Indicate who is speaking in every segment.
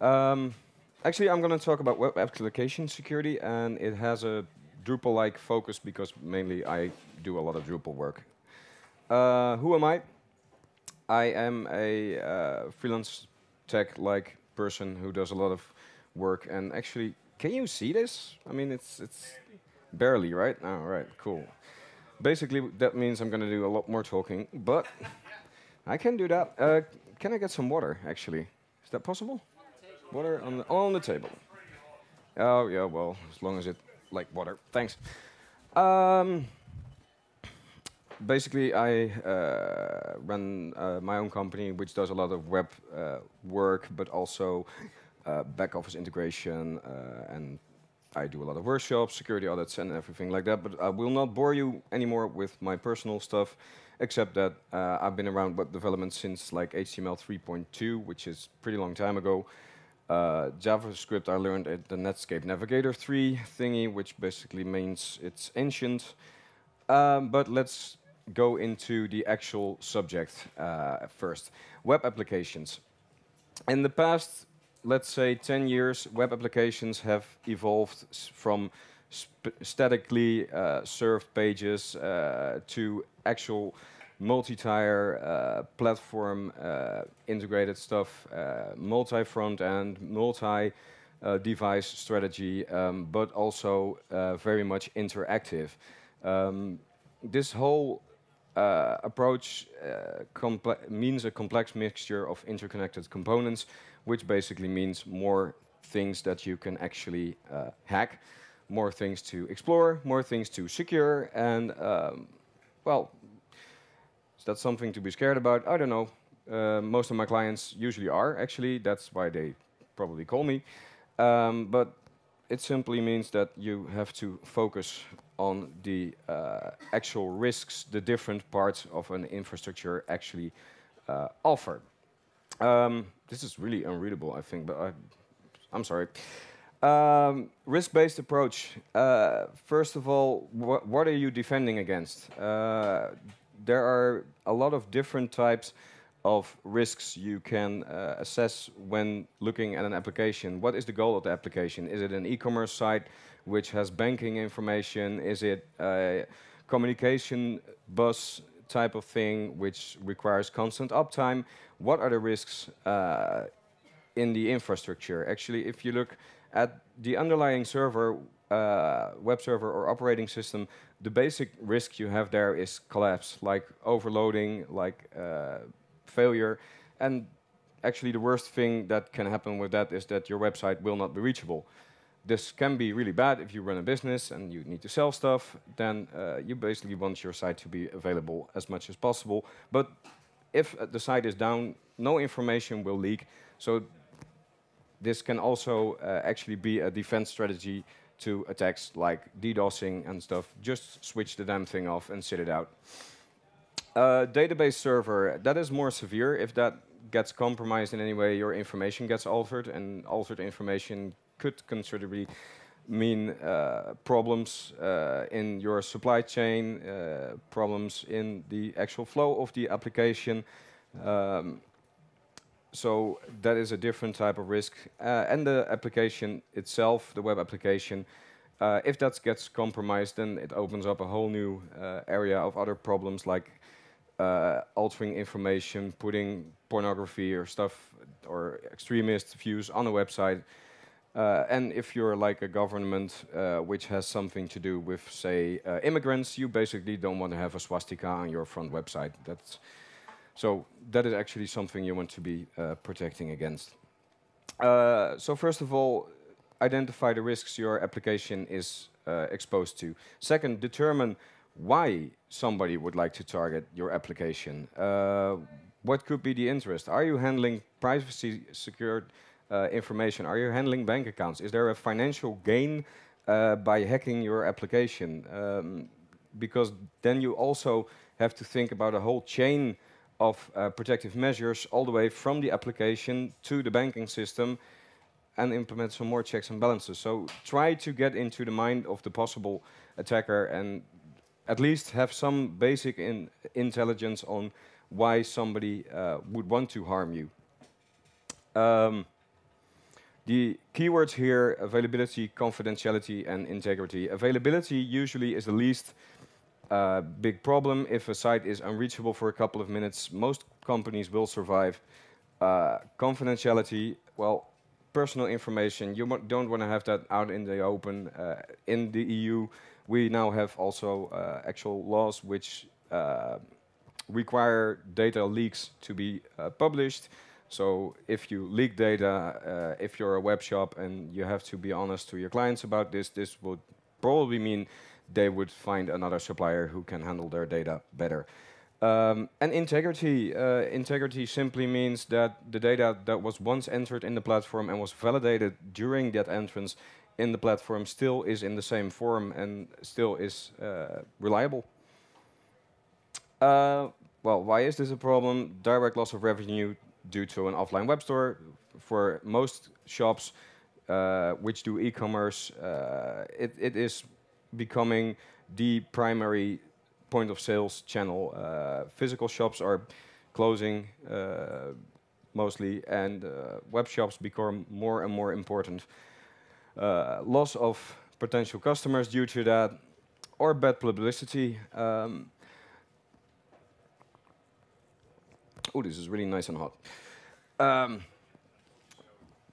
Speaker 1: Um, actually, I'm going to talk about web application security, and it has a Drupal-like focus because mainly I do a lot of Drupal work. Uh, who am I? I am a uh, freelance tech-like person who does a lot of work. And actually, can you see this? I mean, it's it's barely, barely right? All oh, right, cool. Basically, that means I'm going to do a lot more talking, but I can do that. Uh, can I get some water? Actually, is that possible? Water on the, on the table. Oh, yeah, well, as long as it like water. Thanks. Um, basically, I uh, run uh, my own company, which does a lot of web uh, work, but also uh, back office integration. Uh, and I do a lot of workshops, security audits, and everything like that. But I will not bore you anymore with my personal stuff, except that uh, I've been around web development since like HTML 3.2, which is pretty long time ago uh, JavaScript I learned at the Netscape Navigator 3 thingy, which basically means it's ancient. Um, but let's go into the actual subject uh, first. Web applications. In the past, let's say 10 years, web applications have evolved from statically uh, served pages uh, to actual multi-tire uh, platform uh, integrated stuff, uh, multi-front end, multi-device uh, strategy, um, but also uh, very much interactive. Um, this whole uh, approach means a complex mixture of interconnected components, which basically means more things that you can actually hack, more things to explore, more things to secure, and um, well, is that something to be scared about? I don't know. Uh, most of my clients usually are, actually. That's why they probably call me. Um, but it simply means that you have to focus on the uh, actual risks the different parts of an infrastructure actually uh, offer. Um, this is really unreadable, I think, but I, am sorry. Um, risk-based approach. Uh, first of all, wh what are you defending against? Uh, there are a lot of different types of risks you can uh, assess when looking at an application. What is the goal of the application? Is it an e-commerce site which has banking information? Is it a communication bus type of thing which requires constant uptime? What are the risks uh, in the infrastructure? Actually, if you look at the underlying server, uh, web server or operating system, the basic risk you have there is collapse, like overloading, like uh, failure. And actually, the worst thing that can happen with that is that your website will not be reachable. This can be really bad if you run a business and you need to sell stuff, then uh, you basically want your site to be available as much as possible. But if uh, the site is down, no information will leak. So this can also uh, actually be a defense strategy to attacks like DDoSing and stuff. Just switch the damn thing off and sit it out. Uh, database server, that is more severe. If that gets compromised in any way, your information gets altered, and altered information could considerably mean uh, problems uh, in your supply chain, uh, problems in the actual flow of the application. Um, so that is a different type of risk. Uh, and the application itself, the web application, uh, if that gets compromised, then it opens up a whole new uh, area of other problems like uh, altering information, putting pornography or stuff or extremist views on a website. Uh, and if you're like a government uh, which has something to do with, say, immigrants, you basically don't want to have a swastika on your front website. That's so that is actually something you want to be uh, protecting against. Uh, so first of all, identify the risks your application is uh, exposed to. Second, determine why somebody would like to target your application. Uh, what could be the interest? Are you handling privacy secured uh, information? Are you handling bank accounts? Is there a financial gain uh, by hacking your application? Um, because then you also have to think about a whole chain of uh, protective measures all the way from the application to the banking system and implement some more checks and balances. So try to get into the mind of the possible attacker and at least have some basic in intelligence on why somebody uh, would want to harm you. Um, the keywords here, availability, confidentiality, and integrity. Availability usually is the least big problem. If a site is unreachable for a couple of minutes, most companies will survive. Uh, confidentiality, well, personal information, you don't want to have that out in the open. Uh, in the EU, we now have also uh, actual laws which uh, require data leaks to be uh, published. So if you leak data, if you're a web shop and you have to be honest to your clients about this, this would probably mean they would find another supplier who can handle their data better. Um, and integrity. Uh, integrity simply means that the data that was once entered in the platform and was validated during that entrance in the platform still is in the same form and still is uh, reliable. Uh, well, why is this a problem? Direct loss of revenue due to an offline web store. For most shops uh, which do e-commerce, uh, it, it is becoming the primary point of sales channel. Uh, physical shops are closing uh, mostly, and uh, web shops become more and more important. Uh, loss of potential customers due to that, or bad publicity. Um, oh, this is really nice and hot. Um,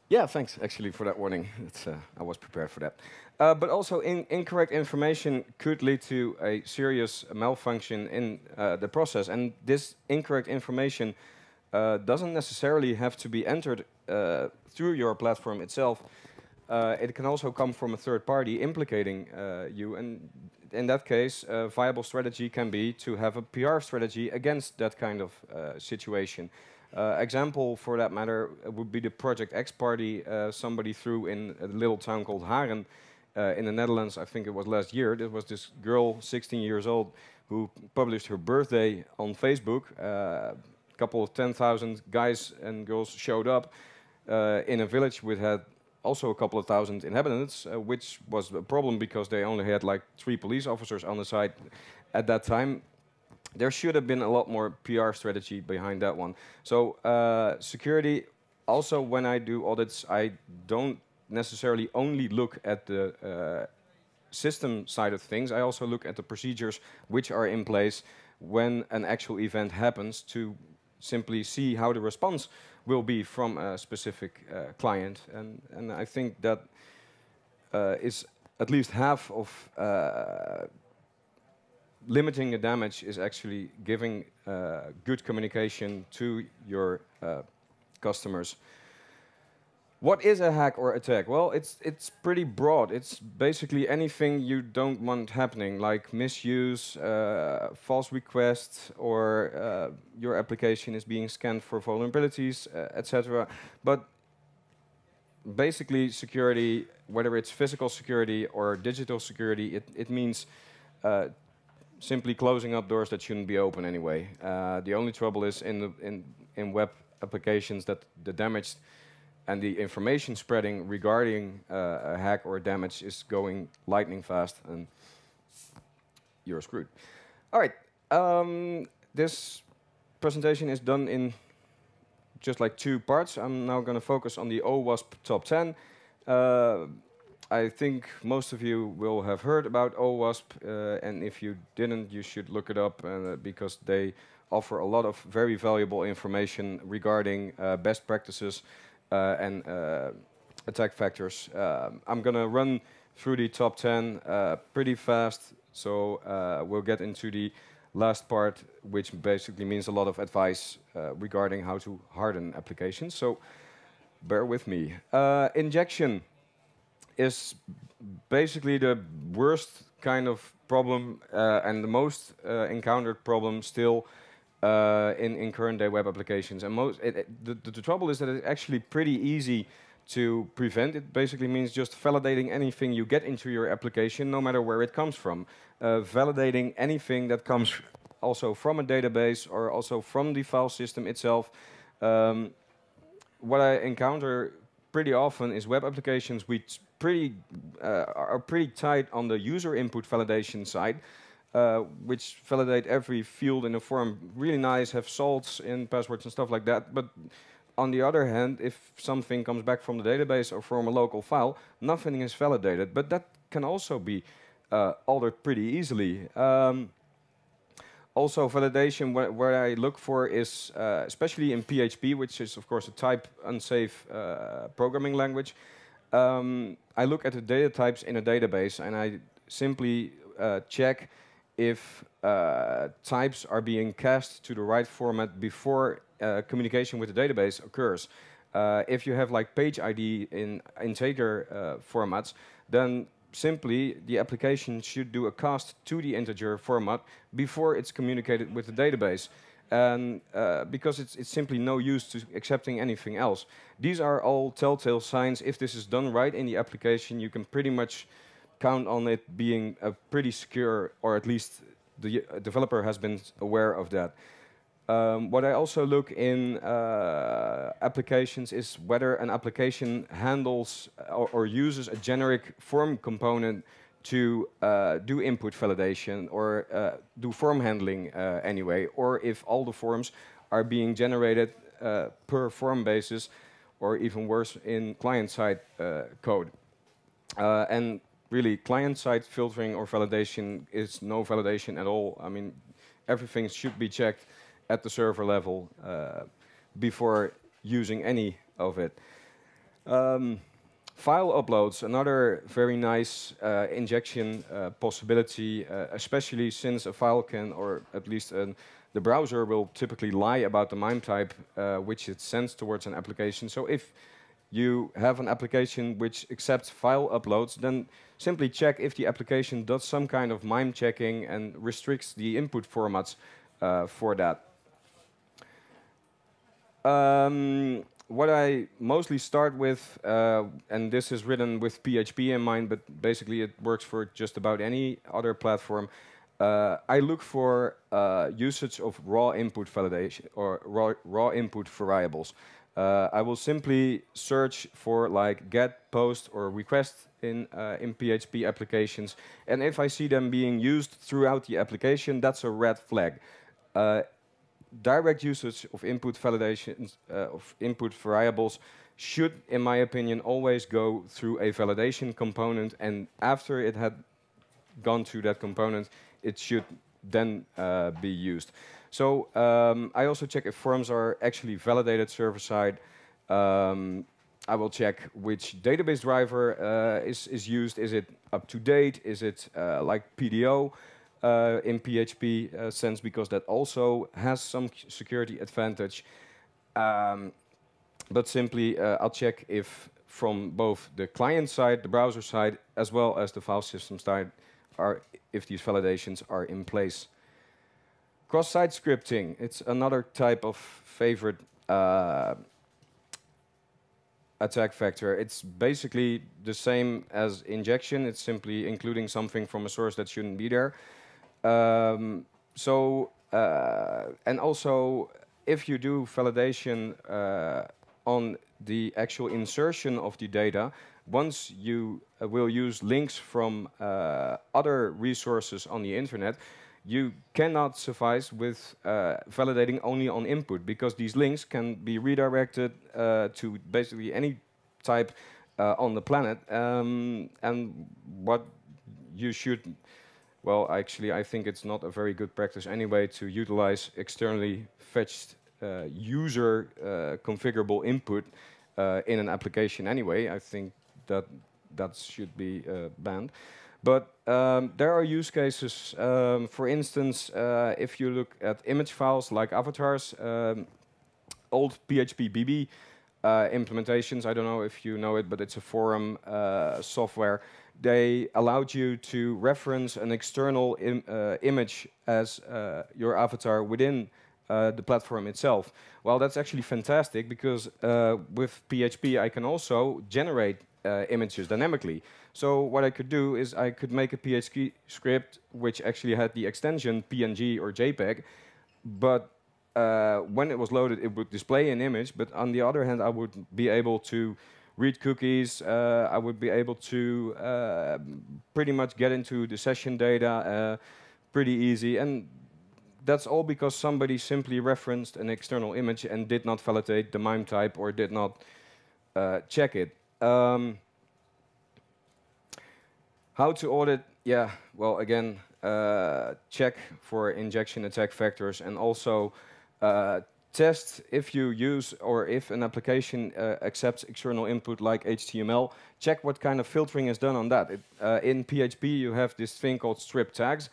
Speaker 1: yeah, thanks actually for that warning. Uh, I was prepared for that. Uh, but also, in incorrect information could lead to a serious malfunction in uh, the process. And this incorrect information uh, doesn't necessarily have to be entered uh, through your platform itself. Uh, it can also come from a third party implicating uh, you. And in that case, a viable strategy can be to have a PR strategy against that kind of situation. Uh, example for that matter would be the Project X party somebody threw in a little town called Haren uh, in the Netherlands, I think it was last year, there was this girl, 16 years old, who published her birthday on Facebook. Uh, a couple of 10,000 guys and girls showed up uh, in a village which had also a couple of thousand inhabitants, uh, which was a problem because they only had like three police officers on the site at that time there should have been a lot more PR strategy behind that one. So uh, security. Also, when I do audits, I don't necessarily only look at the uh, system side of things. I also look at the procedures which are in place when an actual event happens to simply see how the response will be from a specific uh, client. And, and I think that uh, is at least half of uh, limiting the damage is actually giving uh, good communication to your uh, customers. What is a hack or attack? Well, it's it's pretty broad. It's basically anything you don't want happening, like misuse, uh, false requests, or uh, your application is being scanned for vulnerabilities, uh, etc. But basically, security, whether it's physical security or digital security, it it means uh, simply closing up doors that shouldn't be open anyway. Uh, the only trouble is in the in in web applications that the damaged and the information spreading regarding uh, a hack or damage is going lightning fast, and you're screwed. All right, um, this presentation is done in just like two parts. I'm now going to focus on the OWASP top 10. Uh, I think most of you will have heard about OWASP, uh, and if you didn't, you should look it up uh, because they offer a lot of very valuable information regarding uh, best practices uh, and uh, attack factors. Um, I'm going to run through the top 10 uh, pretty fast, so we'll get into the last part, which basically means a lot of advice regarding how to harden applications. So bear with me. injection is basically the worst kind of problem uh, and the most uh, encountered problem still uh, in, in current day web applications. And most it, it, the, the, the, trouble is that it's actually pretty easy to prevent. It basically means just validating anything you get into your application, no matter where it comes from. Uh, validating anything that comes also from a database or also from the file system itself. Um, what I encounter pretty often is web applications which pretty uh, are pretty tight on the user input validation side. Uh, which validate every field in a form. Really nice, have salts in passwords and stuff like that. But on the other hand, if something comes back from the database or from a local file, nothing is validated. But that can also be uh, altered pretty easily. Um, also, validation wh where I look for is, uh, especially in PHP, which is of course a type unsafe uh, programming language, um, I look at the data types in a database and I simply uh, check if uh, types are being cast to the right format before uh, communication with the database occurs. Uh, if you have like page ID in integer uh, formats, then simply the application should do a cast to the integer format before it's communicated with the database. And uh, because it's, it's simply no use to accepting anything else. These are all telltale signs. If this is done right in the application, you can pretty much count on it being a pretty secure, or at least the developer has been aware of that. Um, what I also look in uh, applications is whether an application handles uh, or, or uses a generic form component to uh, do input validation or uh, do form handling uh, anyway, or if all the forms are being generated uh, per form basis, or even worse, in client-side code. and really client-side filtering or validation is no validation at all. I mean, everything should be checked at the server level uh, before using any of it. Um, file uploads, another very nice uh, injection uh, possibility, uh, especially since a file can, or at least an, the browser will typically lie about the MIME type uh, which it sends towards an application. So if you have an application which accepts file uploads, then simply check if the application does some kind of MIME checking and restricts the input formats uh, for that. Um, what I mostly start with, uh, and this is written with PHP in mind, but basically it works for just about any other platform. Uh, I look for uh, usage of raw input validation or raw, raw input variables. Uh, I will simply search for like get, post, or request in, uh, in PHP applications. And if I see them being used throughout the application, that's a red flag. Uh, direct usage of input validations, uh, of input variables, should, in my opinion, always go through a validation component. And after it had gone through that component, it should then uh, be used. So um, I also check if forms are actually validated server-side. Um, I will check which database driver uh, is, is used. Is it up to date? Is it uh, like PDO uh, in PHP uh, sense? Because that also has some security advantage. Um, but simply, uh, I'll check if from both the client side, the browser side, as well as the file system side, are if these validations are in place. Cross-site scripting, it's another type of favorite uh, attack vector. It's basically the same as injection. It's simply including something from a source that shouldn't be there. Um, so, uh, and also, if you do validation uh, on the actual insertion of the data, once you uh, will use links from uh, other resources on the internet, you cannot suffice with uh, validating only on input because these links can be redirected uh, to basically any type uh, on the planet. Um, and what you should, well, actually, I think it's not a very good practice anyway to utilize externally fetched uh, user uh, configurable input uh, in an application anyway. I think that that should be banned. But um, there are use cases, um, for instance, uh, if you look at image files like avatars, um, old PHP BB uh, implementations, I don't know if you know it, but it's a forum uh, software. They allowed you to reference an external Im uh, image as uh, your avatar within uh, the platform itself. Well, that's actually fantastic because with PHP I can also generate uh, images dynamically. So what I could do is I could make a PHP script which actually had the extension PNG or JPEG, but uh, when it was loaded, it would display an image. But on the other hand, I would be able to read cookies. Uh, I would be able to uh, pretty much get into the session data uh, pretty easy. And that's all because somebody simply referenced an external image and did not validate the MIME type or did not uh, check it. Um, how to audit? Yeah, well, again, uh, check for injection attack factors, and also uh, test if you use or if an application uh, accepts external input like HTML, check what kind of filtering is done on that. It, uh, in PHP, you have this thing called strip tags.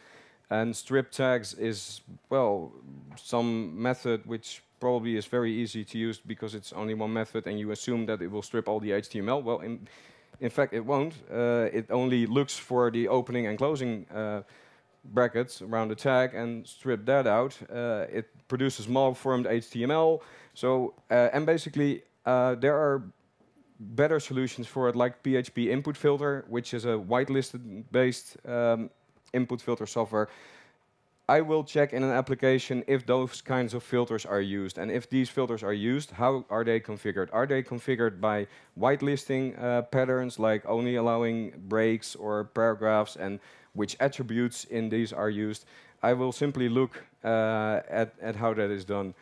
Speaker 1: And strip tags is, well, some method which probably is very easy to use because it's only one method and you assume that it will strip all the HTML. Well, in, in fact, it won't. Uh, it only looks for the opening and closing uh, brackets around the tag and strip that out. Uh, it produces malformed HTML. So, uh, and basically, uh, there are better solutions for it, like PHP input filter, which is a whitelisted based um, input filter software I will check in an application if those kinds of filters are used. And if these filters are used, how are they configured? Are they configured by whitelisting uh, patterns, like only allowing breaks or paragraphs, and which attributes in these are used? I will simply look uh, at, at how that is done.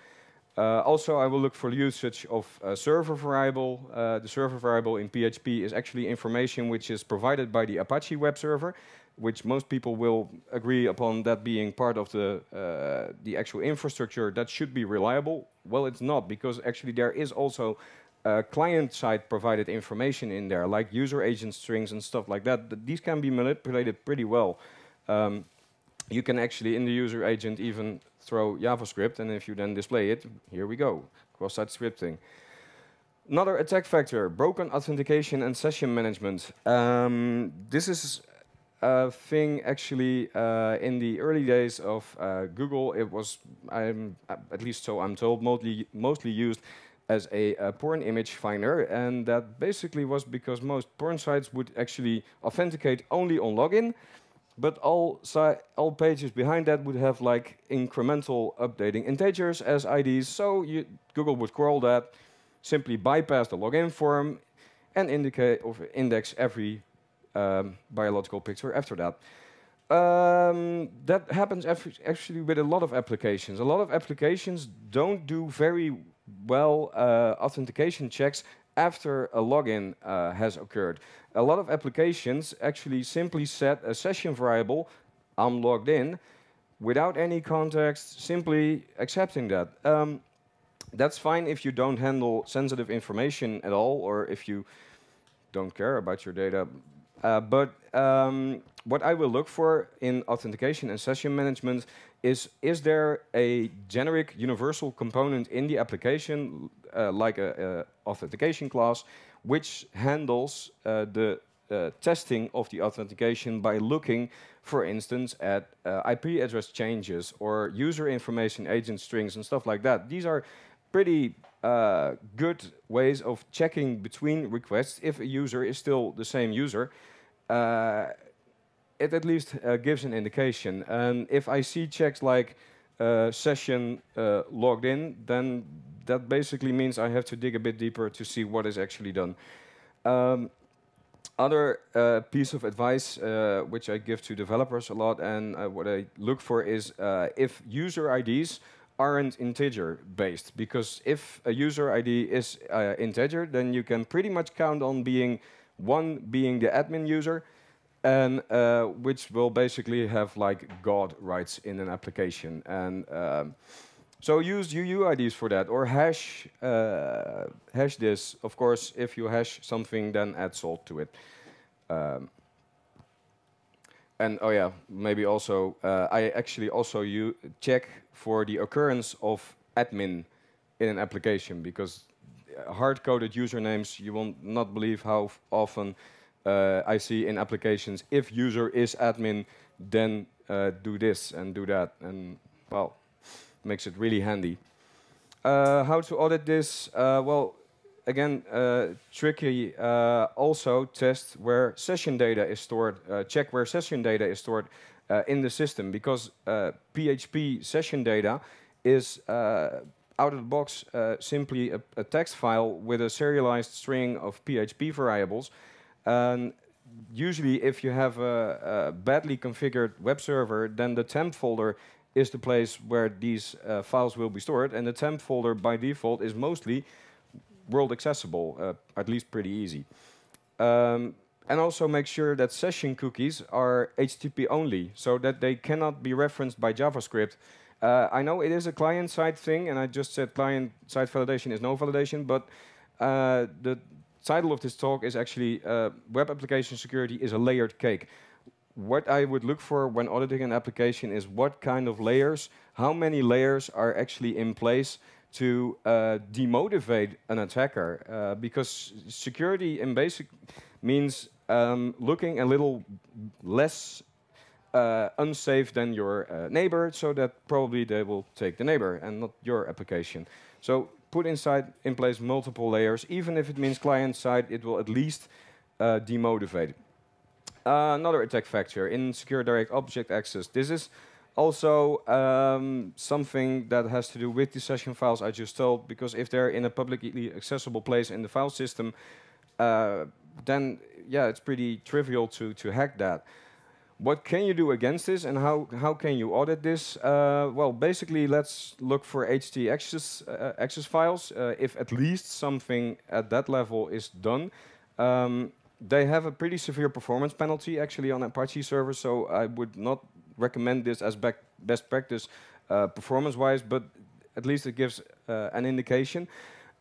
Speaker 1: Uh, also, I will look for usage of a server variable. Uh, the server variable in PHP is actually information which is provided by the Apache web server which most people will agree upon that being part of the uh, the actual infrastructure that should be reliable. Well, it's not because actually there is also uh, client-side provided information in there, like user agent strings and stuff like that. Th these can be manipulated pretty well. Um, you can actually in the user agent even throw JavaScript, and if you then display it, here we go, cross-site scripting. Another attack factor, broken authentication and session management. Um, this is thing actually uh, in the early days of uh, Google, it was, I'm, at least so I'm told, mostly, mostly used as a, a, porn image finder, and that basically was because most porn sites would actually authenticate only on login, but all, si all pages behind that would have like incremental updating integers as IDs, so you, Google would crawl that, simply bypass the login form, and indicate or index every um, biological picture after that. Um, that happens actually with a lot of applications. A lot of applications don't do very well uh, authentication checks after a login uh, has occurred. A lot of applications actually simply set a session variable, I'm logged in, without any context, simply accepting that. Um, that's fine if you don't handle sensitive information at all, or if you don't care about your data uh, but um, what I will look for in authentication and session management is, is there a generic universal component in the application, uh, like an authentication class, which handles uh, the uh, testing of the authentication by looking, for instance, at uh, IP address changes or user information agent strings and stuff like that. These are pretty uh, good ways of checking between requests if a user is still the same user. Uh, it at least uh, gives an indication. And if I see checks like uh, session logged in, then that basically means I have to dig a bit deeper to see what is actually done. Um, other uh, piece of advice uh, which I give to developers a lot and uh, what I look for is if user IDs aren't integer based because if a user ID is integer then you can pretty much count on being one being the admin user, and uh, which will basically have like God rights in an application. And um, so use UUIDs for that, or hash uh, hash this. Of course, if you hash something, then add salt to it. Um, and oh yeah, maybe also uh, I actually also check for the occurrence of admin in an application because hard-coded usernames, you will not believe how often uh, I see in applications, if user is admin, then uh, do this and do that. And well, makes it really handy. Uh, how to audit this? Uh, well, again, uh, tricky. Uh, also test where session data is stored. check where session data is stored in the system because PHP session data is out of the box uh, simply a, a, text file with a serialized string of PHP variables. And usually, if you have a, a, badly configured web server, then the temp folder is the place where these uh, files will be stored. And the temp folder, by default, is mostly world accessible, uh, at least pretty easy. Um, and also make sure that session cookies are HTTP only, so that they cannot be referenced by JavaScript uh, I know it is a client-side thing, and I just said client-side validation is no validation, but uh, the title of this talk is actually uh, Web Application Security is a Layered Cake. What I would look for when auditing an application is what kind of layers, how many layers are actually in place to uh, demotivate an attacker. Uh, because security in basic means um, looking a little less uh, unsafe than your uh, neighbor, so that probably they will take the neighbor and not your application. So put inside in place multiple layers, even if it means client side, it will at least uh, demotivate. Uh, another attack factor in secure direct object access. This is also um, something that has to do with the session files I just told, because if they're in a publicly accessible place in the file system, uh, then yeah, it's pretty trivial to to hack that. What can you do against this and how, how can you audit this? Uh, well, basically, let's look for HT access, uh, access files. Uh, if at least something at that level is done, um, they have a pretty severe performance penalty actually on Apache servers, so I would not recommend this as best practice uh, performance-wise, but at least it gives uh, an indication.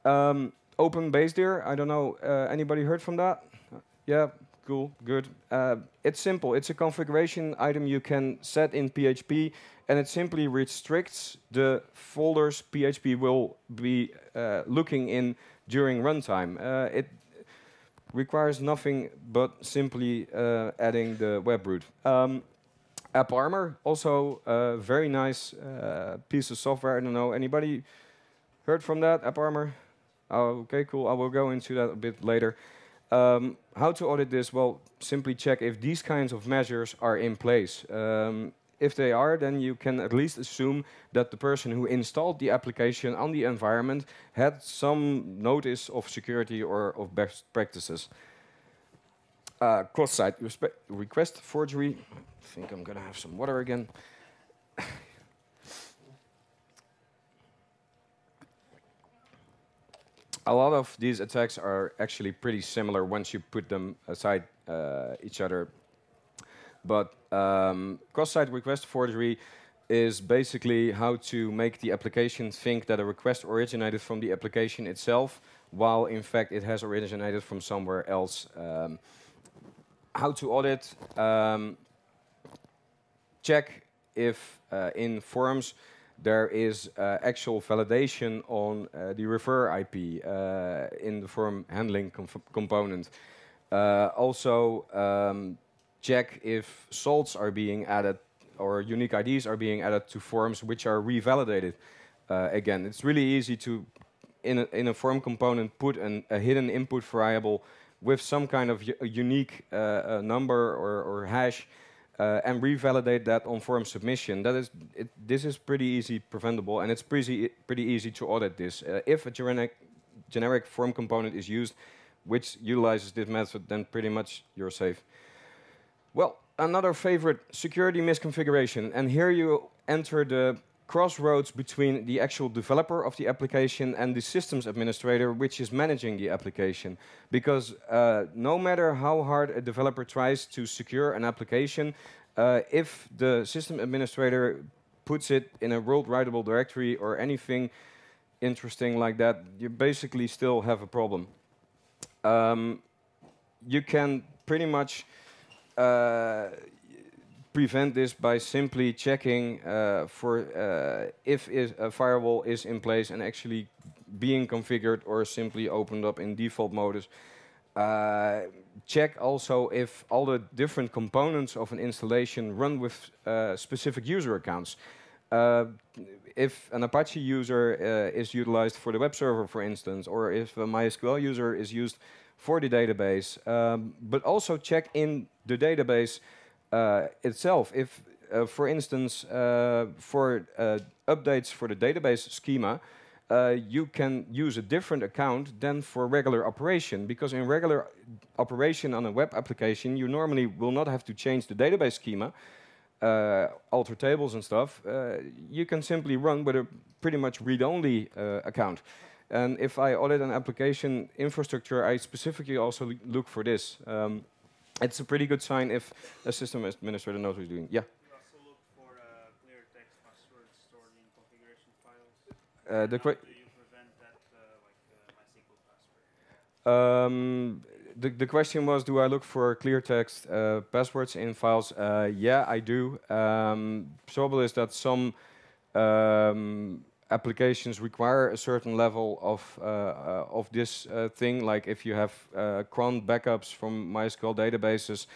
Speaker 1: Um, open base there, I don't know, uh, anybody heard from that? Yeah cool, good. Uh, it's simple. It's a configuration item you can set in PHP, and it simply restricts the folders PHP will be uh, looking in during runtime. Uh, it requires nothing but simply uh, adding the web root. Um, AppArmor, also a uh, very nice uh, piece of software. I don't know, anybody heard from that, AppArmor? Oh, okay, cool. I will go into that a bit later. Um, how to audit this? Well, simply check if these kinds of measures are in place. Um, if they are, then you can at least assume that the person who installed the application on the environment had some notice of security or of best practices. Uh, cross-site request forgery. I think I'm going to have some water again. a lot of these attacks are actually pretty similar once you put them aside uh, each other. But um, cross-site request forgery is basically how to make the application think that a request originated from the application itself, while in fact it has originated from somewhere else. Um, how to audit, um, check if uh, in forms there is uh, actual validation on uh, the refer IP uh, in the form handling component. Uh, also, um, check if salts are being added or unique IDs are being added to forms which are revalidated. Uh, again, it's really easy to, in a, in a form component, put an, a hidden input variable with some kind of unique uh, number or, or hash uh, and revalidate that on form submission. That is, it, this is pretty easy preventable, and it's pretty pretty easy to audit this. Uh, if a generic generic form component is used, which utilizes this method, then pretty much you're safe. Well, another favorite, security misconfiguration. And here you enter the crossroads between the actual developer of the application and the systems administrator, which is managing the application. Because uh, no matter how hard a developer tries to secure an application, uh, if the system administrator puts it in a world writable directory or anything interesting like that, you basically still have a problem. Um, you can pretty much uh, prevent this by simply checking uh, for uh, if a firewall is in place and actually being configured or simply opened up in default modus. Uh, check also if all the different components of an installation run with uh, specific user accounts. Uh, if an Apache user uh, is utilized for the web server, for instance, or if a MySQL user is used for the database, um, but also check in the database uh, itself, if, uh, for instance, uh, for uh, updates for the database schema, uh, you can use a different account than for regular operation, because in regular operation on a web application, you normally will not have to change the database schema, alter tables and stuff. you can simply run with a pretty much read-only account. And if I audit an application infrastructure, I specifically also look for this. Um, it's a pretty good sign if a system administrator knows what he's doing. Yeah. Uh, uh, the uh, like, uh, um, the, the question was, do I look for clear text passwords in files? yeah, I do. Um, trouble is that some um, applications require a certain level of uh, uh, of this uh, thing. Like if you have uh, cron backups from MySQL databases,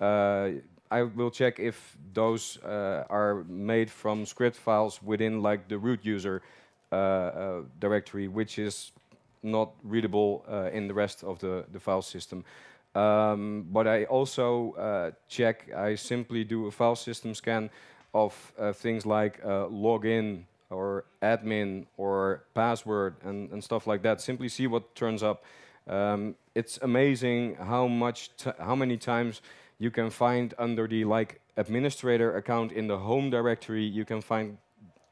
Speaker 1: uh, I will check if those uh, are made from script files within like the root user directory, which is not readable in the rest of the the file system. Um, but I also check. I simply do a file system scan of things like login or admin or password and, and stuff like that. Simply see what turns up. Um, it's amazing how much, how many times you can find under the like administrator account in the home directory, you can find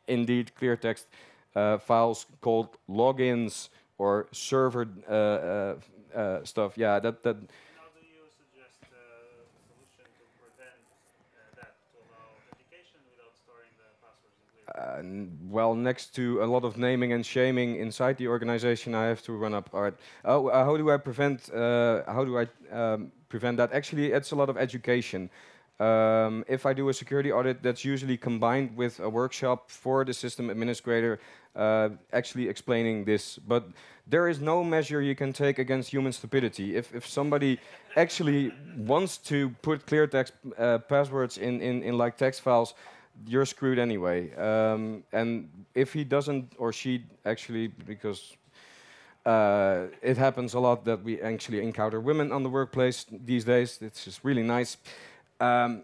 Speaker 1: indeed clear text uh, files called logins or server uh, uh, uh stuff. Yeah, that that well, next to a lot of naming and shaming inside the organization, I have to run up art. Oh, uh, how do I prevent? Uh, how do I um, prevent that? Actually, it's a lot of education. Um, if I do a security audit, that's usually combined with a workshop for the system administrator uh, actually explaining this. But there is no measure you can take against human stupidity. If, if somebody actually wants to put clear text uh, passwords in, in, in like text files, you're screwed anyway. Um, and if he doesn't, or she actually, because uh, it happens a lot that we actually encounter women on the workplace these days. It's just really nice. Um,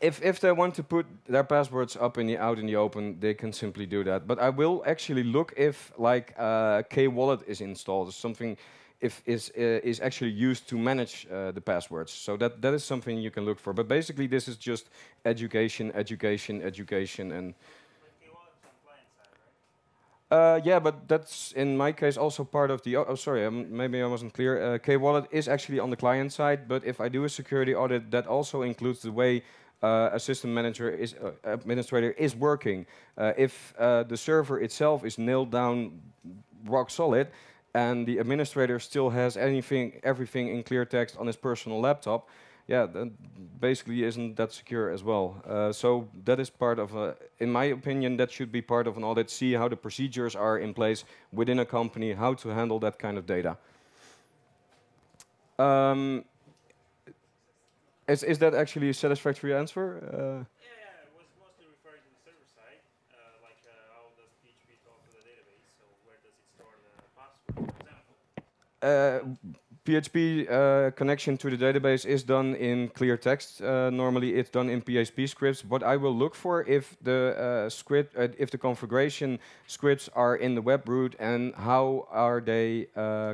Speaker 1: if, if they want to put their passwords up in the out in the open, they can simply do that. But I will actually look if like uh, K Wallet is installed or something if, is, uh, is actually used to manage uh, the passwords. So that, that is something you can look for. But basically, this is just education, education, education, and... Uh, yeah, but that's in my case also part of the. Oh, oh sorry, um, maybe I wasn't clear. Uh, K Wallet is actually on the client side, but if I do a security audit, that also includes the way uh, a system manager is uh, administrator is working. Uh, if uh, the server itself is nailed down rock solid, and the administrator still has anything, everything in clear text on his personal laptop, yeah, that basically isn't that secure as well. Uh, so that is part of, a, in my opinion, that should be part of an audit. See how the procedures are in place within a company, how to handle that kind of data. Um, is, is that actually a satisfactory answer? Uh, PHP uh, uh, connection to the database is done in clear text. Uh, normally, it's done in PHP scripts. What I will look for if the uh, script, uh, if the configuration scripts are in the web root and how are they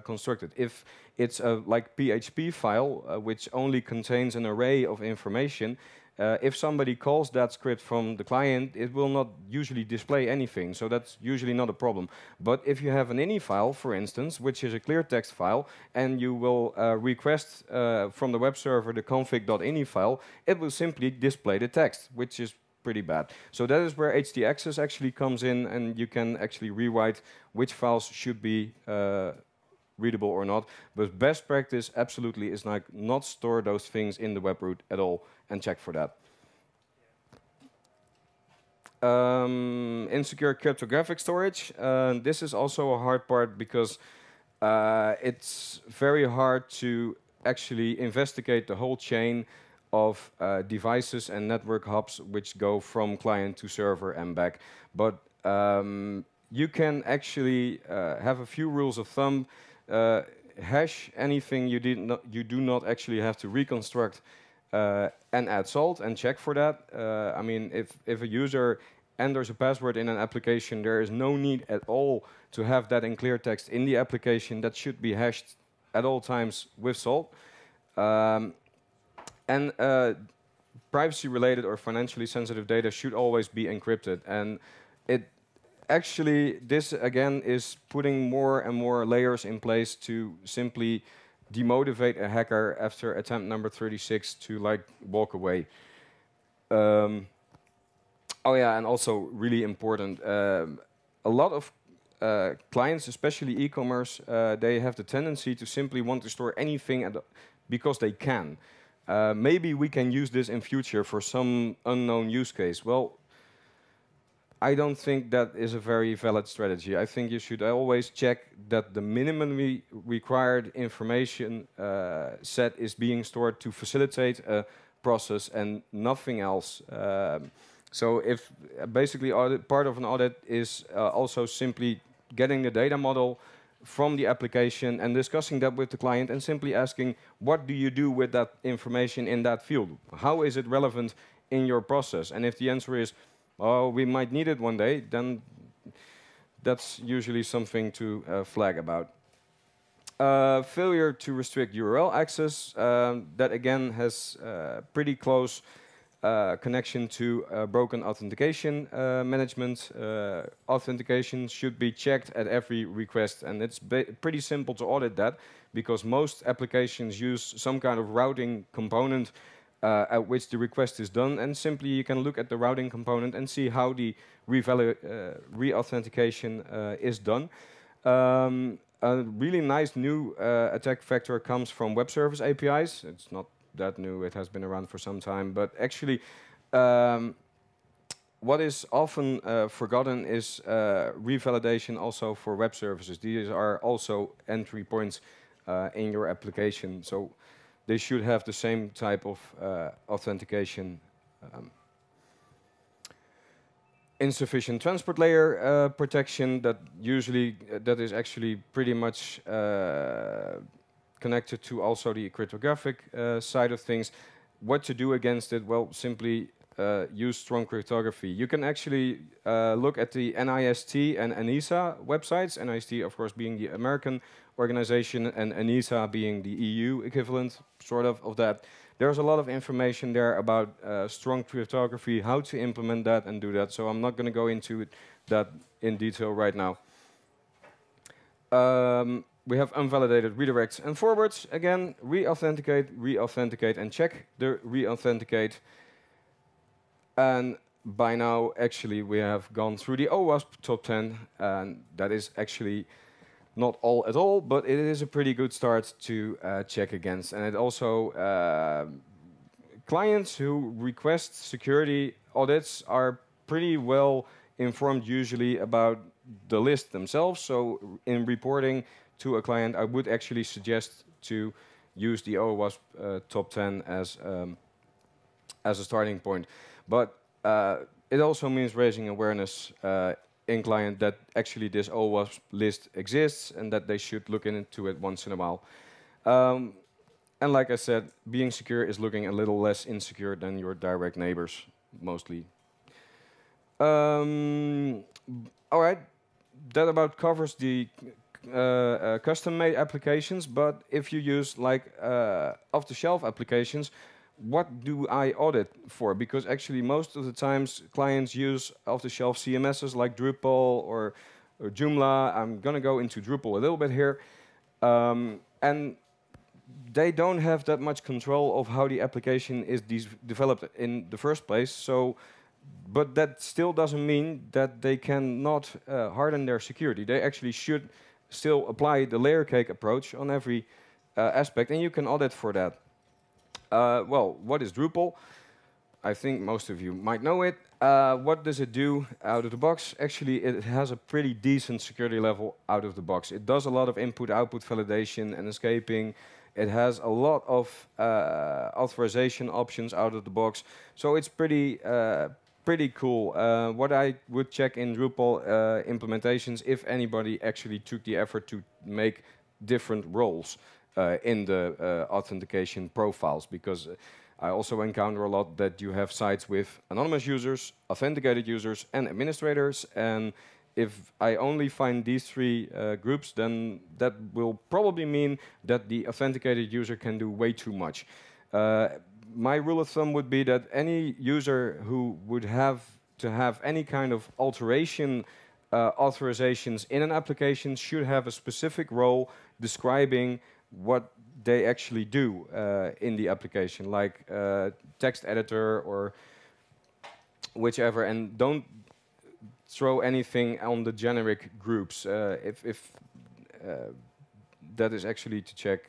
Speaker 1: constructed. If it's a like PHP file which only contains an array of information, uh, if somebody calls that script from the client, it will not usually display anything, so that's usually not a problem. But if you have an ini file, for instance, which is a clear text file, and you will uh, request uh, from the web server the config.ini file, it will simply display the text, which is pretty bad. So that is where HD access actually comes in, and you can actually rewrite which files should be uh, readable or not. But best practice absolutely is like not store those things in the web root at all and check for that. Um, insecure cryptographic storage. Uh, this is also a hard part because uh, it's very hard to actually investigate the whole chain of uh, devices and network hubs which go from client to server and back. But um, you can actually uh, have a few rules of thumb uh, hash anything you, did not, you do not actually have to reconstruct uh, and add salt and check for that. Uh, I mean, if, if a user enters a password in an application, there is no need at all to have that in clear text in the application. That should be hashed at all times with salt. Um, and uh, privacy related or financially sensitive data should always be encrypted. And it actually, this again is putting more and more layers in place to simply demotivate a hacker after attempt number 36 to like walk away. Um, oh yeah, and also really important, um, a lot of uh, clients, especially e-commerce, uh, they have the tendency to simply want to store anything because they can. Uh, maybe we can use this in future for some unknown use case. Well, I don't think that is a very valid strategy. I think you should always check that the minimally required information uh, set is being stored to facilitate a process and nothing else. Um, so if basically audit, part of an audit is uh, also simply getting the data model from the application and discussing that with the client and simply asking, what do you do with that information in that field? How is it relevant in your process? And if the answer is, oh, we might need it one day, then that's usually something to uh, flag about. Uh, failure to restrict URL access, um, that again has uh, pretty close uh, connection to uh, broken authentication management. authentication should be checked at every request, and it's pretty simple to audit that because most applications use some kind of routing component uh, at which the request is done, and simply you can look at the routing component and see how the uh, re-authentication re uh, is done. Um, a really nice new uh, attack vector comes from web service APIs. It's not that new, it has been around for some time, but actually um, what is often uh, forgotten is uh, revalidation also for web services. These are also entry points uh, in your application. So they should have the same type of uh, authentication. Um, insufficient transport layer uh, protection that usually uh, that is actually pretty much uh, connected to also the cryptographic uh, side of things. What to do against it? Well, simply uh, use strong cryptography. You can actually uh, look at the NIST and ANISA websites, NIST, of course, being the American organization, and ANISA being the EU equivalent, sort of, of that. There's a lot of information there about uh, strong cryptography, how to implement that and do that, so I'm not going to go into that in detail right now. Um, we have unvalidated redirects and forwards. Again, re-authenticate, re-authenticate, and check the re-authenticate. And by now, actually, we have gone through the OWASP top 10, and that is actually not all at all, but it is a pretty good start to uh, check against. And it also, uh, clients who request security audits are pretty well informed usually about the list themselves. So in reporting to a client, I would actually suggest to use the OWASP uh, top 10 as, um, as a starting point. But uh, it also means raising awareness uh, in client that actually this OWASP list exists and that they should look into it once in a while. Um, and like I said, being secure is looking a little less insecure than your direct neighbors, mostly. Um, all right, that about covers the uh, uh, custom-made applications, but if you use like uh, off-the-shelf applications, what do I audit for? Because actually, most of the times clients use off-the-shelf CMSs like Drupal or, or Joomla. I'm going to go into Drupal a little bit here, um, and they don't have that much control of how the application is de developed in the first place. So, but that still doesn't mean that they cannot uh, harden their security. They actually should still apply the layer cake approach on every uh, aspect, and you can audit for that. Uh, well, what is Drupal? I think most of you might know it. Uh, what does it do out of the box? Actually, it has a pretty decent security level out of the box. It does a lot of input-output validation and escaping. It has a lot of uh, authorization options out of the box. So it's pretty, uh, pretty cool. Uh, what I would check in Drupal uh, implementations, if anybody actually took the effort to make different roles. Uh, in the uh, authentication profiles because uh, I also encounter a lot that you have sites with anonymous users, authenticated users, and administrators. And if I only find these three uh, groups, then that will probably mean that the authenticated user can do way too much. Uh, my rule of thumb would be that any user who would have to have any kind of alteration uh, authorizations in an application should have a specific role describing what they actually do uh, in the application, like uh, text editor or whichever, and don't throw anything on the generic groups uh, if, if that is actually to check.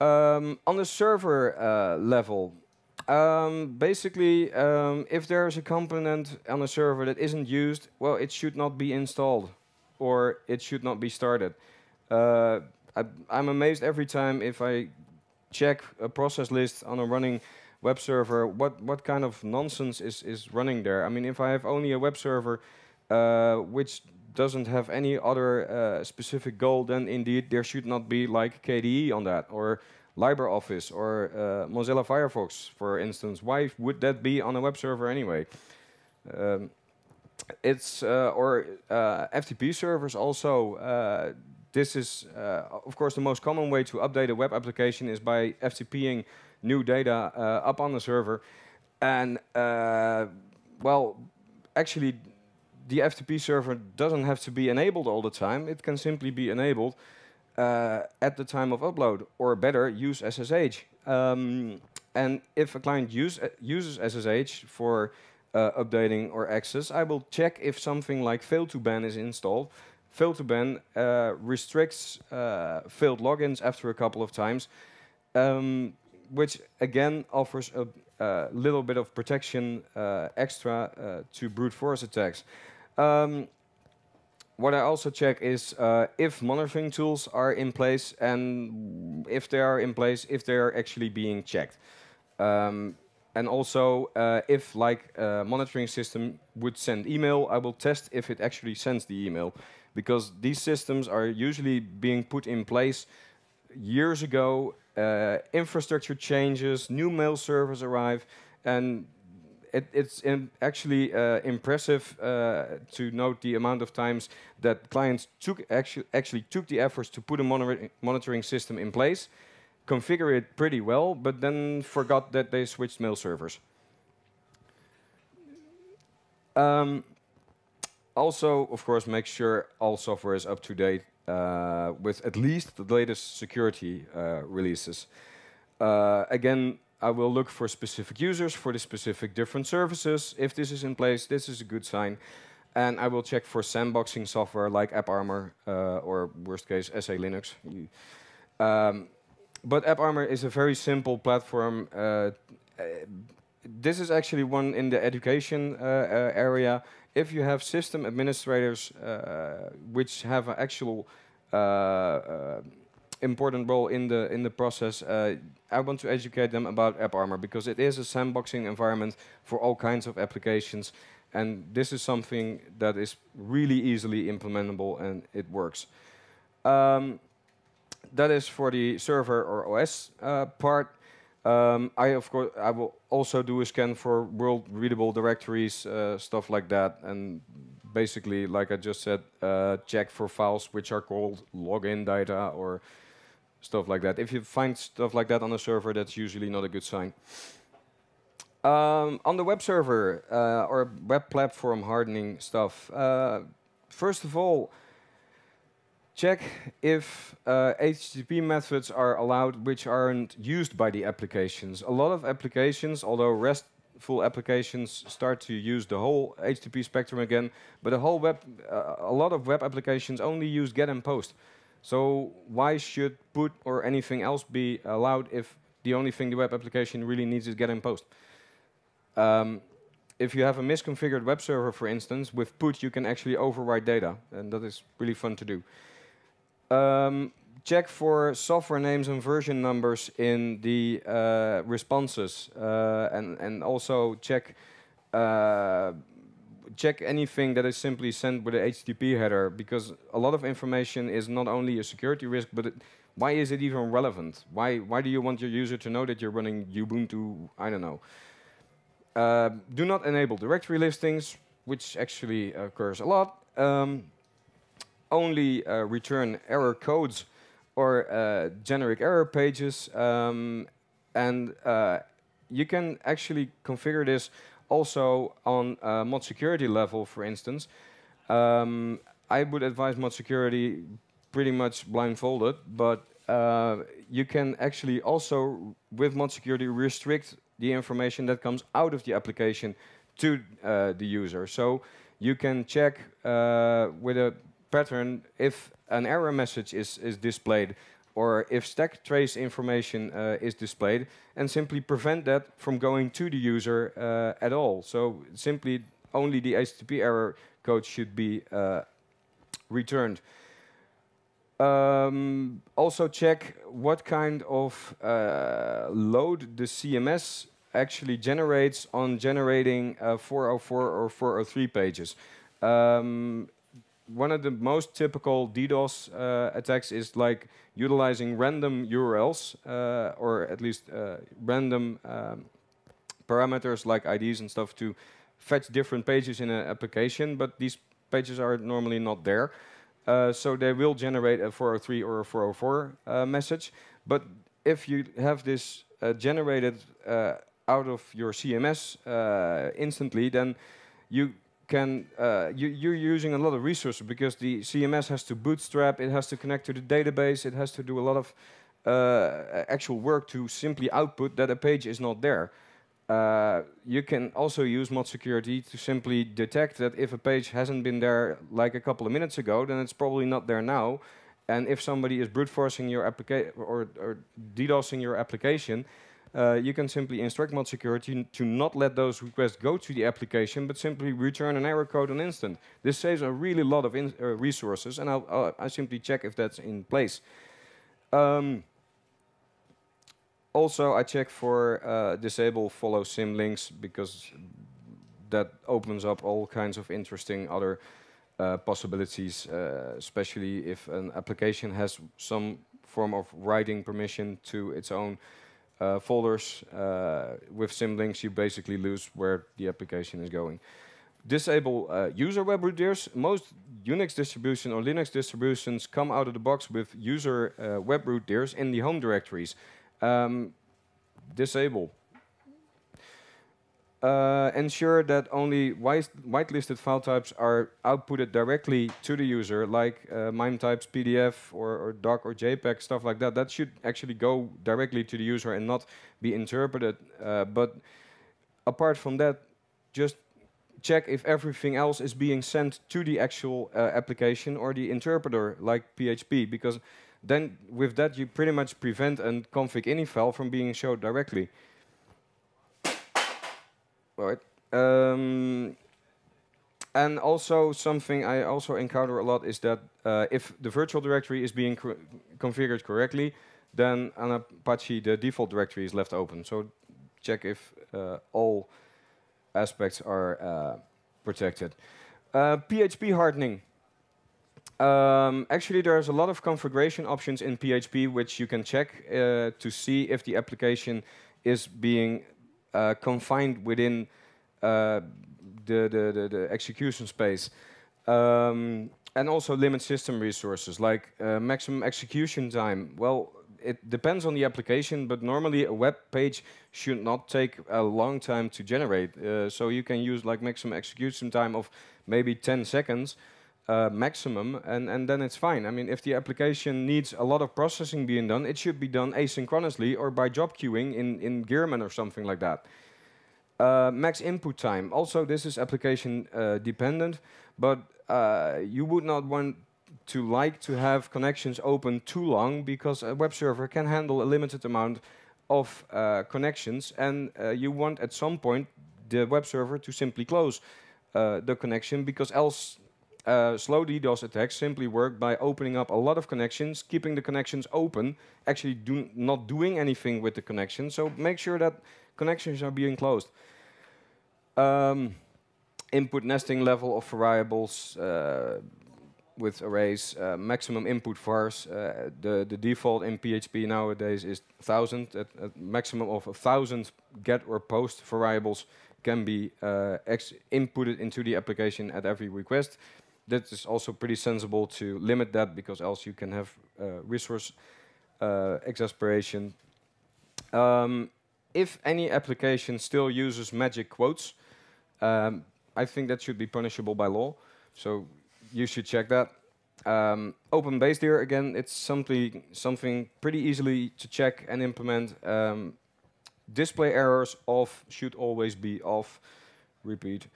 Speaker 1: Um, on the server uh, level, um, basically, um, if there is a component on a server that isn't used, well, it should not be installed or it should not be started. Uh, I, am amazed every time if I check a process list on a running web server, what, what kind of nonsense is, is running there? I mean, if I have only a web server uh, which doesn't have any other uh, specific goal, then indeed there should not be like KDE on that or LibreOffice or uh, Mozilla Firefox, for instance. Why would that be on a web server anyway? Um, it's uh, or uh, FTP servers also. This is, uh, of course, the most common way to update a web application is by FTPing new data uh, up on the server. And, uh, well, actually, the FTP server doesn't have to be enabled all the time. It can simply be enabled uh, at the time of upload, or better, use SSH. Um, and if a client use, uh, uses SSH for uh, updating or access, I will check if something like fail to ban is installed filter ban uh, restricts uh, failed logins after a couple of times, um, which again offers a, little bit of protection uh, extra uh, to brute force attacks. Um, what I also check is uh, if monitoring tools are in place and if they are in place, if they are actually being checked. Um, and also uh, if like a uh, monitoring system would send email, I will test if it actually sends the email because these systems are usually being put in place years ago. Uh, infrastructure changes, new mail servers arrive, and it, it's actually uh, impressive uh, to note the amount of times that clients took actually, actually took the efforts to put a monitor monitoring system in place, configure it pretty well, but then forgot that they switched mail servers. Um, also, of course, make sure all software is up to date uh, with at least the latest security uh, releases. Uh, again, I will look for specific users for the specific different services. If this is in place, this is a good sign. And I will check for sandboxing software like AppArmor uh, or, worst case, SA Linux. Um, but AppArmor is a very simple platform uh, uh, this is actually one in the education uh, uh, area if you have system administrators uh, which have an actual uh, uh important role in the in the process, uh, I want to educate them about AppArmor because it is a sandboxing environment for all kinds of applications, and this is something that is really easily implementable and it works. Um, that is for the server or OS uh, part um, I of course I will also do a scan for world readable directories, uh, stuff like that, and basically, like I just said, uh, check for files which are called login data or stuff like that. If you find stuff like that on a server, that's usually not a good sign. Um, on the web server uh, or web platform hardening stuff, uh, first of all, Check if uh, HTTP methods are allowed which aren't used by the applications. A lot of applications, although RESTful applications start to use the whole HTTP spectrum again, but a whole web, uh, a lot of web applications only use GET and POST. So why should PUT or anything else be allowed if the only thing the web application really needs is GET and POST? Um, if you have a misconfigured web server, for instance, with PUT you can actually override data, and that is really fun to do. Um, check for software names and version numbers in the uh, responses, uh, and and also check uh, check anything that is simply sent with an HTTP header, because a lot of information is not only a security risk, but it, why is it even relevant? Why why do you want your user to know that you're running Ubuntu? I don't know. Uh, do not enable directory listings, which actually occurs a lot. Um, only uh, return error codes or uh, generic error pages. Um, and uh, you can actually configure this also on mod security level, for instance. Um, I would advise mod security pretty much blindfolded, but uh, you can actually also, with mod security, restrict the information that comes out of the application to uh, the user. So you can check uh, with a pattern, if an error message is, is displayed, or if stack trace information uh, is displayed, and simply prevent that from going to the user uh, at all. So simply only the HTTP error code should be uh, returned. Um, also check what kind of uh, load the CMS actually generates on generating 404 or 403 pages. Um, one of the most typical DDoS uh, attacks is like utilizing random URLs uh, or at least uh, random um, parameters like IDs and stuff to fetch different pages in an application, but these pages are normally not there. Uh, so they will generate a 403 or a 404 uh, message. But if you have this uh, generated out of your CMS instantly, then you can uh, you, are using a lot of resources because the CMS has to bootstrap, it has to connect to the database, it has to do a lot of uh, actual work to simply output that a page is not there. Uh, you can also use mod security to simply detect that if a page hasn't been there like a couple of minutes ago, then it's probably not there now. And if somebody is brute forcing your application or, or DDoSing your application, uh, you can simply instruct mod security to not let those requests go to the application, but simply return an error code on instant. This saves a really lot of uh, resources, and I'll, i simply check if that's in place. Um, also, I check for uh, disable follow sim links because that opens up all kinds of interesting other uh, possibilities, uh, especially if an application has some form of writing permission to its own uh, folders uh, with symlinks, you basically lose where the application is going. Disable uh, user web routers. Most Unix distribution or Linux distributions come out of the box with user uh, web routers in the home directories. Um, disable uh, ensure that only whitelisted file types are outputted directly to the user, like uh, MIME types, PDF, or, or, DOC, or JPEG, stuff like that. That should actually go directly to the user and not be interpreted. Uh, but apart from that, just check if everything else is being sent to the actual uh, application or the interpreter, like PHP, because then with that you pretty much prevent a config any file from being showed directly. Right. Um, and also something I also encounter a lot is that uh, if the virtual directory is being configured correctly, then on Apache the default directory is left open. So check if uh, all aspects are uh, protected. PHP uh, hardening. Um, actually, there's a lot of configuration options in PHP which you can check uh, to see if the application is being uh, confined within uh, the, the, the, the, execution space. Um, and also limit system resources, like uh, maximum execution time. Well, it depends on the application, but normally a web page should not take a long time to generate. Uh, so you can use like maximum execution time of maybe 10 seconds uh, maximum, and, and then it's fine. I mean, if the application needs a lot of processing being done, it should be done asynchronously or by job queuing in, in Gearman or something like that. Uh, max input time. Also, this is application uh, dependent, but uh, you would not want to like to have connections open too long because a web server can handle a limited amount of uh, connections, and uh, you want at some point the web server to simply close the connection because else uh, slow DDoS attacks simply work by opening up a lot of connections, keeping the connections open, actually do not doing anything with the connection. So make sure that connections are being closed. Um, input nesting level of variables uh, with arrays, uh, maximum input vars. Uh, the, the default in PHP nowadays is 1,000. A, maximum of 1,000 get or post variables can be uh, inputted into the application at every request that is also pretty sensible to limit that because else you can have uh, resource uh, exasperation. Um, if any application still uses magic quotes, um, I think that should be punishable by law. So you should check that. Um, open base here again, it's simply something pretty easily to check and implement. Um, display errors off should always be off. Repeat.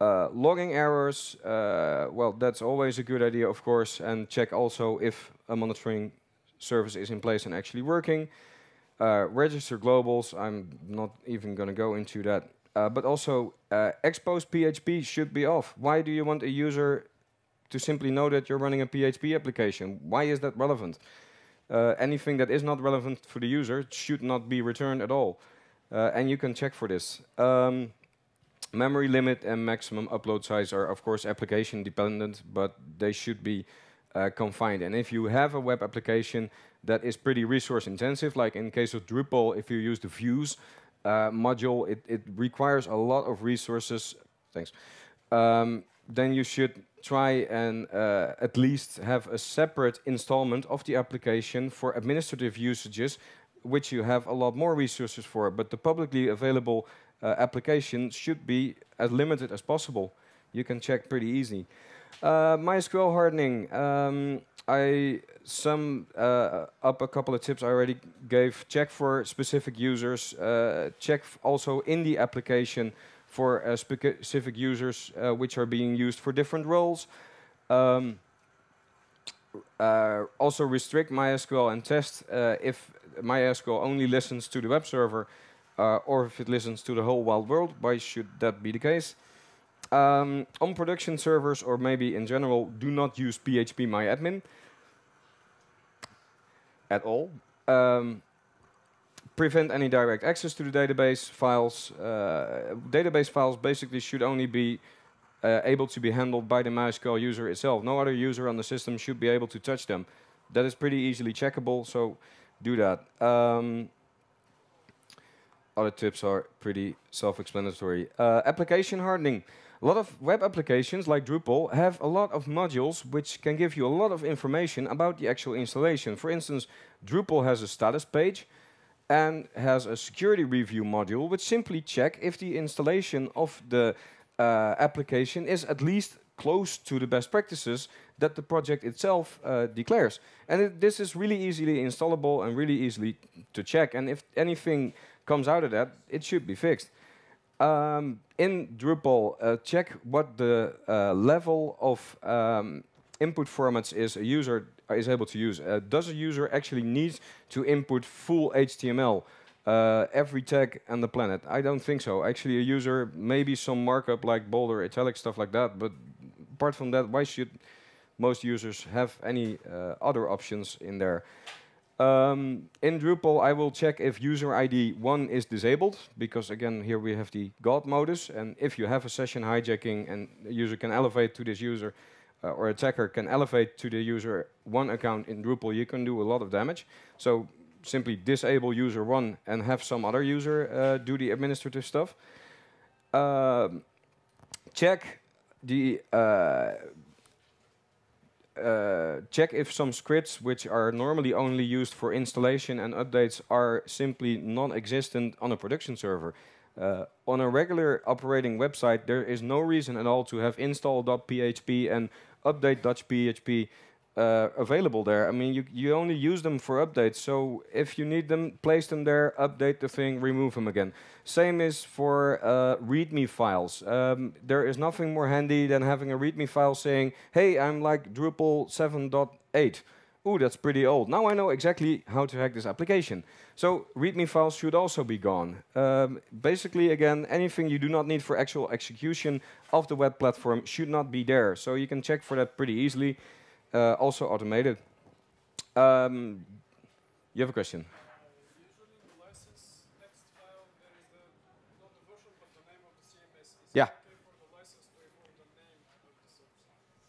Speaker 1: Uh, logging errors, uh, well, that's always a good idea, of course, and check also if a monitoring service is in place and actually working. Uh, register globals, I'm not even going to go into that. Uh, but also, uh, expose PHP should be off. Why do you want a user to simply know that you're running a PHP application? Why is that relevant? Uh, anything that is not relevant for the user should not be returned at all. and you can check for this. Um, Memory limit and maximum upload size are, of course, application dependent, but they should be uh, confined. And if you have a web application that is pretty resource intensive, like in case of Drupal, if you use the views uh, module, it, it, requires a lot of resources. Thanks. Um, then you should try and uh, at least have a separate installment of the application for administrative usages, which you have a lot more resources for. But the publicly available uh, application should be as limited as possible. You can check pretty easy. Uh, MySQL hardening. Um, I sum uh, up a couple of tips I already gave. Check for specific users. Uh, check also in the application for uh, specific users uh, which are being used for different roles. Um, uh, also restrict MySQL and test uh, if MySQL only listens to the web server uh, or if it listens to the whole wild world. Why should that be the case? Um, on production servers, or maybe in general, do not use PHP at all. Um, prevent any direct access to the database files. Uh, database files basically should only be uh, able to be handled by the MySQL user itself. No other user on the system should be able to touch them. That is pretty easily checkable, so do that. Um, other tips are pretty self-explanatory. Uh, application hardening. A lot of web applications like Drupal have a lot of modules which can give you a lot of information about the actual installation. For instance, Drupal has a status page and has a security review module which simply check if the installation of the uh, application is at least close to the best practices that the project itself uh, declares. And it, this is really easily installable and really easily to check. And if anything comes out of that, it should be fixed. Um, in Drupal, uh, check what the uh, level of um, input formats is a user is able to use. Uh, does a user actually need to input full HTML? Uh, every tag on the planet. I don't think so. Actually, a user, maybe some markup like or italic, stuff like that, but apart from that, why should most users have any uh, other options in there. Um, in Drupal, I will check if user ID 1 is disabled, because again, here we have the God modus, and if you have a session hijacking and the user can elevate to this user, uh, or attacker can elevate to the user 1 account in Drupal, you can do a lot of damage. So simply disable user 1 and have some other user uh, do the administrative stuff. Uh, check the uh, uh, check if some scripts which are normally only used for installation and updates are simply non-existent on a production server. Uh, on a regular operating website, there is no reason at all to have install.php and update.php uh, available there. I mean, you, you only use them for updates. So if you need them, place them there, update the thing, remove them again. Same is for uh, README files. Um, there is nothing more handy than having a README file saying, hey, I'm like Drupal 7.8. Ooh, that's pretty old. Now I know exactly how to hack this application. So README files should also be gone. Um, basically, again, anything you do not need for actual execution of the web platform should not be there. So you can check for that pretty easily uh, also automated. Um, you have a question? Yeah.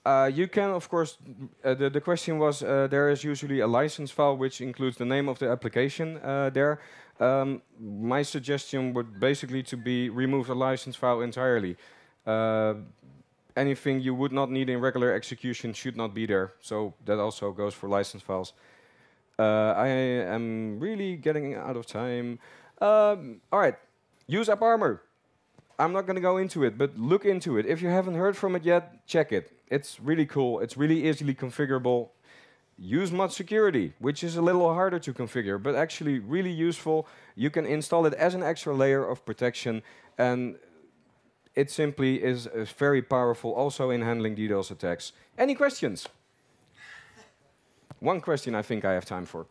Speaker 1: Uh, you can, of course, uh, the, the question was uh, there is usually a license file which includes the name of the application uh, there. Um, my suggestion would basically to be remove the license file entirely. Uh, anything you would not need in regular execution should not be there. So that also goes for license files. Uh, I am really getting out of time. Um, all right, use App Armor. I'm not going to go into it, but look into it. If you haven't heard from it yet, check it. It's really cool. It's really easily configurable. Use mod security, which is a little harder to configure, but actually really useful. You can install it as an extra layer of protection, and it simply is, is very powerful also in handling DDoS attacks. Any questions? One question I think I have time for. No,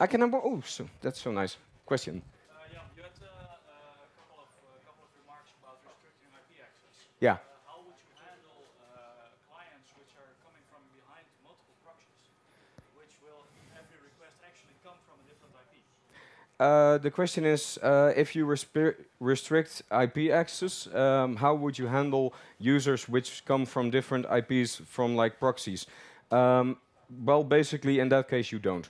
Speaker 1: I can have more. Oh, so that's so nice. Question. Uh, yeah, you had uh, uh a couple of, uh, couple of remarks about restricting IP access. Yeah. Uh, the question is, uh, if you restrict IP access, um, how would you handle users which come from different IPs from like proxies? Um, well, basically, in that case, you don't.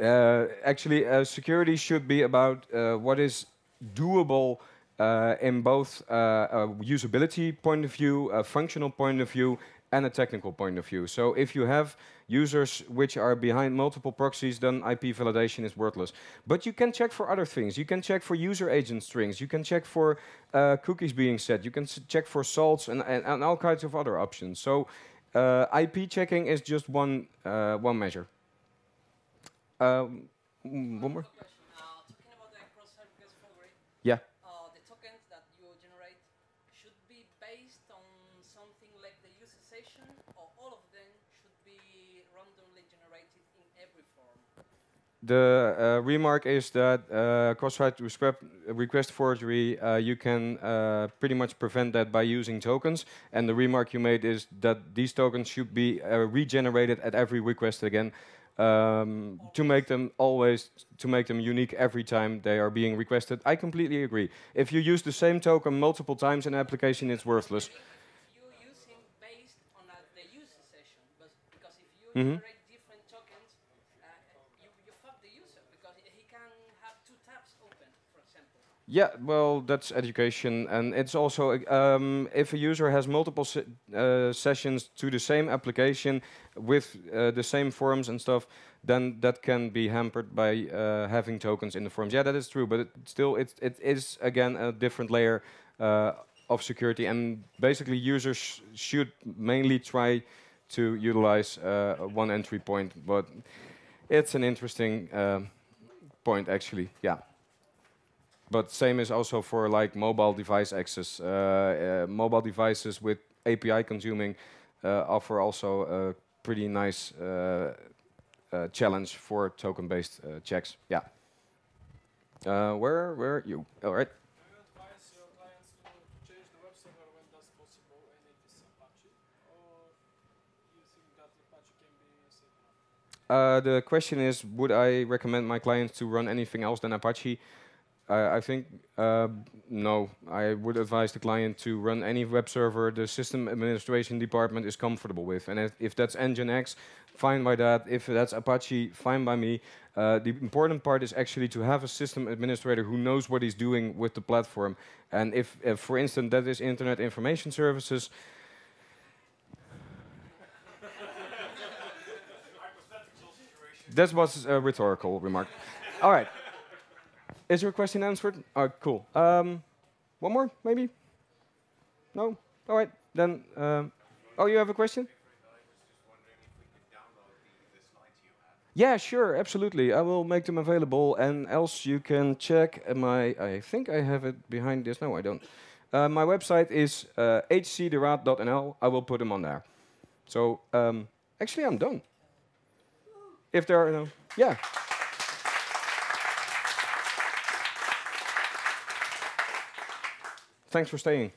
Speaker 1: Uh, actually, uh, security should be about uh, what is doable uh, in both uh, a usability point of view, a functional point of view, and a technical point of view. So if you have users which are behind multiple proxies, then IP validation is worthless. But you can check for other things. You can check for user agent strings. You can check for uh, cookies being set. You can check for salts and, and, and, all kinds of other options. So uh, IP checking is just one, uh, one measure. Um, mm, one more? The uh, remark is that uh, cross-site request forgery, uh, you can uh, pretty much prevent that by using tokens. And the remark you made is that these tokens should be uh, regenerated at every request again um, to make them always, to make them unique every time they are being requested. I completely agree. If you use the same token multiple times in an application, it's worthless. You use him based on the user session, because if you mm -hmm. Yeah, well, that's education, and it's also um, if a user has multiple se uh, sessions to the same application with uh, the same forms and stuff, then that can be hampered by uh, having tokens in the forms. Yeah, that is true, but it still it it is again a different layer uh, of security, and basically users sh should mainly try to utilize uh, one entry point, but it's an interesting uh, point actually. Yeah but same is also for like mobile device access. Uh, uh, mobile devices with API consuming uh, offer also a pretty nice uh, uh, challenge for token-based uh, checks. Yeah. where where you? All right. the question is, would I recommend my clients to run anything else than Apache? Uh, I think uh, no. I would advise the client to run any web server the system administration department is comfortable with. And if, if that's Nginx, fine by that. If that's Apache, fine by me. Uh, the important part is actually to have a system administrator who knows what he's doing with the platform. And if, if for instance, that is Internet Information Services, That was a rhetorical remark. All right. Is your question answered? All right, cool. Um, one more, maybe? No? All right, then. Um, oh, you have a question? Yeah, sure, absolutely. I will make them available, and else you can check my. I think I have it behind this. No, I don't. Uh, my website is uh, hcderat.nl. I will put them on there. So um, actually, I'm done. If there are no, yeah. Thanks for staying.